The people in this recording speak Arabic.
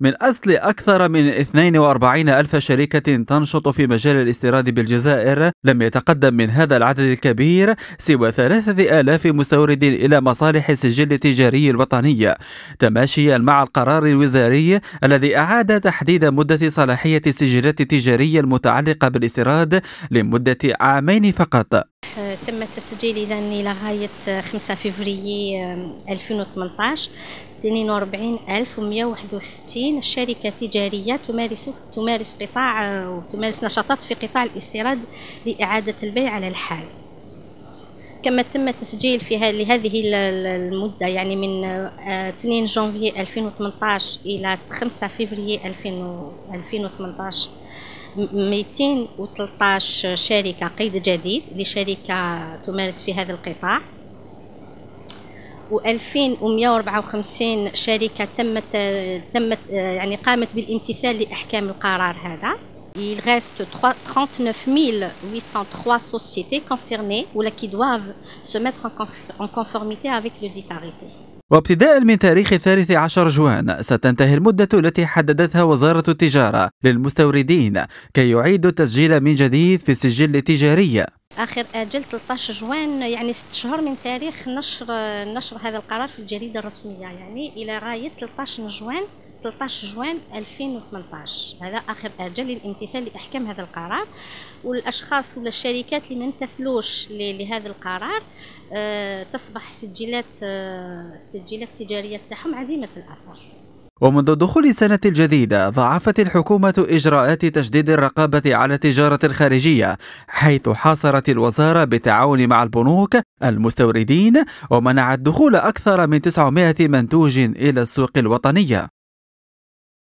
من أصل أكثر من 42 ألف شركة تنشط في مجال الاستيراد بالجزائر لم يتقدم من هذا العدد الكبير سوى 3000 مستورد إلى مصالح السجل التجاري الوطني تماشيا مع القرار الوزاري الذي أعاد تحديد مدة صلاحية السجلات التجارية المتعلقة بالاستيراد لمدة عامين فقط تم التسجيل إذا إلى غاية 5 فبراير 2018 42161 شركة تجارية تمارس تمارس قطاع آه، وتمارس نشاطات في قطاع الاستيراد لإعادة البيع على الحال. كما تم التسجيل في لهذه المدة يعني من 2 آه، جانفي 2018 إلى 5 فبراير 2018 213 شركة قيد جديد لشركة تمارس في هذا القطاع و2154 شركة تمت تمت يعني قامت بالامتثال لأحكام القرار هذا Il reste 39803 sociétés concernées ou là qui doivent se mettre en conformité avec le dit arrêté. وابتداء من تاريخ الثالث عشر جوان ستنتهي المدة التي حددتها وزارة التجارة للمستوردين كي يعيدوا التسجيل من جديد في السجل التجاري اخر اجل 13 جوان يعني 6 شهور من تاريخ نشر نشر هذا القرار في الجريده الرسميه يعني الى غايه 13 جوان 13 جوان 2018 هذا اخر اجل للامتثال لاحكام هذا القرار والاشخاص ولا الشركات اللي ما امتثلوش لهذا القرار آه، تصبح سجلات السجلات آه، التجاريه تاعهم عديمه الاثر ومنذ دخول السنة الجديدة ضاعفت الحكومة إجراءات تشديد الرقابة على التجارة الخارجية حيث حاصرت الوزارة بالتعاون مع البنوك المستوردين ومنعت دخول أكثر من 900 منتوج إلى السوق الوطنية